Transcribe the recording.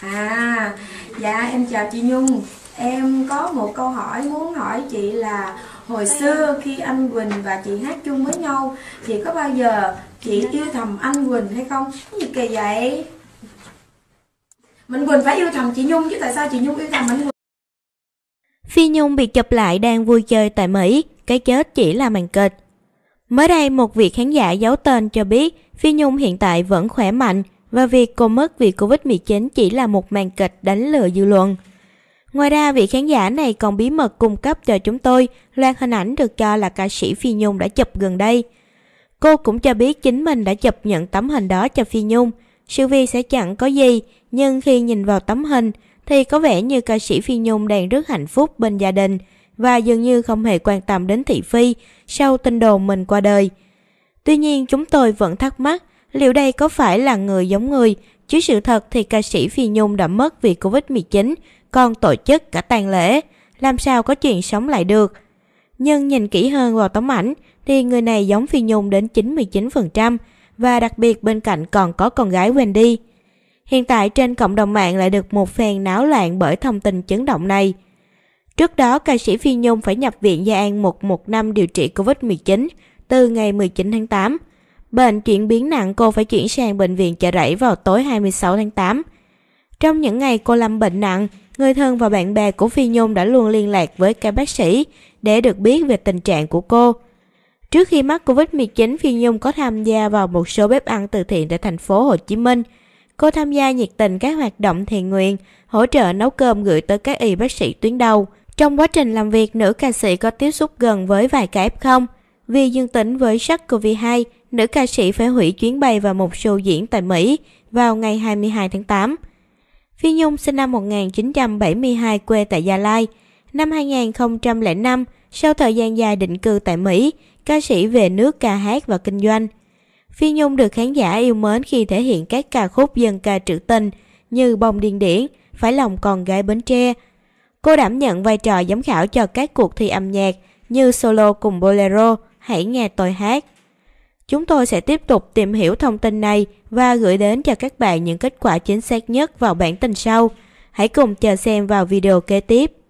À, dạ em chào chị Nhung Em có một câu hỏi muốn hỏi chị là Hồi xưa khi anh Quỳnh và chị hát chung với nhau chị có bao giờ chị yêu thầm anh Quỳnh hay không? Cái gì kỳ vậy? Mình Quỳnh phải yêu thầm chị Nhung chứ tại sao chị Nhung yêu thầm anh Quỳnh? Phi Nhung bị chụp lại đang vui chơi tại Mỹ Cái chết chỉ là màn kịch Mới đây, một vị khán giả giấu tên cho biết Phi Nhung hiện tại vẫn khỏe mạnh và việc cô mất vì Covid-19 chỉ là một màn kịch đánh lừa dư luận. Ngoài ra, vị khán giả này còn bí mật cung cấp cho chúng tôi loạt hình ảnh được cho là ca sĩ Phi Nhung đã chụp gần đây. Cô cũng cho biết chính mình đã chụp nhận tấm hình đó cho Phi Nhung. Sự việc sẽ chẳng có gì, nhưng khi nhìn vào tấm hình thì có vẻ như ca sĩ Phi Nhung đang rất hạnh phúc bên gia đình – và dường như không hề quan tâm đến thị phi sau tin đồn mình qua đời. Tuy nhiên chúng tôi vẫn thắc mắc liệu đây có phải là người giống người, chứ sự thật thì ca sĩ Phi Nhung đã mất vì Covid-19, còn tổ chức cả tang lễ, làm sao có chuyện sống lại được. Nhưng nhìn kỹ hơn vào tấm ảnh thì người này giống Phi Nhung đến 99% và đặc biệt bên cạnh còn có con gái Wendy. Hiện tại trên cộng đồng mạng lại được một phen náo loạn bởi thông tin chấn động này. Trước đó, ca sĩ Phi Nhung phải nhập viện Gia An 1 năm điều trị COVID-19 từ ngày 19 tháng 8. Bệnh chuyển biến nặng cô phải chuyển sang bệnh viện chợ rẫy vào tối 26 tháng 8. Trong những ngày cô lâm bệnh nặng, người thân và bạn bè của Phi Nhung đã luôn liên lạc với các bác sĩ để được biết về tình trạng của cô. Trước khi mắc Covid-19, Phi Nhung có tham gia vào một số bếp ăn từ thiện tại thành phố Hồ Chí Minh. Cô tham gia nhiệt tình các hoạt động thiện nguyện, hỗ trợ nấu cơm gửi tới các y bác sĩ tuyến đầu. Trong quá trình làm việc, nữ ca sĩ có tiếp xúc gần với vài ca F0. Vì dương tính với SARS-CoV-2, nữ ca sĩ phải hủy chuyến bay và một show diễn tại Mỹ vào ngày 22 tháng 8. Phi Nhung sinh năm 1972 quê tại Gia Lai. Năm 2005, sau thời gian dài định cư tại Mỹ, ca sĩ về nước ca hát và kinh doanh. Phi Nhung được khán giả yêu mến khi thể hiện các ca khúc dân ca trữ tình như Bông Điên Điển, Phải lòng con gái Bến Tre, Cô đảm nhận vai trò giám khảo cho các cuộc thi âm nhạc như solo cùng bolero, hãy nghe tôi hát. Chúng tôi sẽ tiếp tục tìm hiểu thông tin này và gửi đến cho các bạn những kết quả chính xác nhất vào bản tin sau. Hãy cùng chờ xem vào video kế tiếp.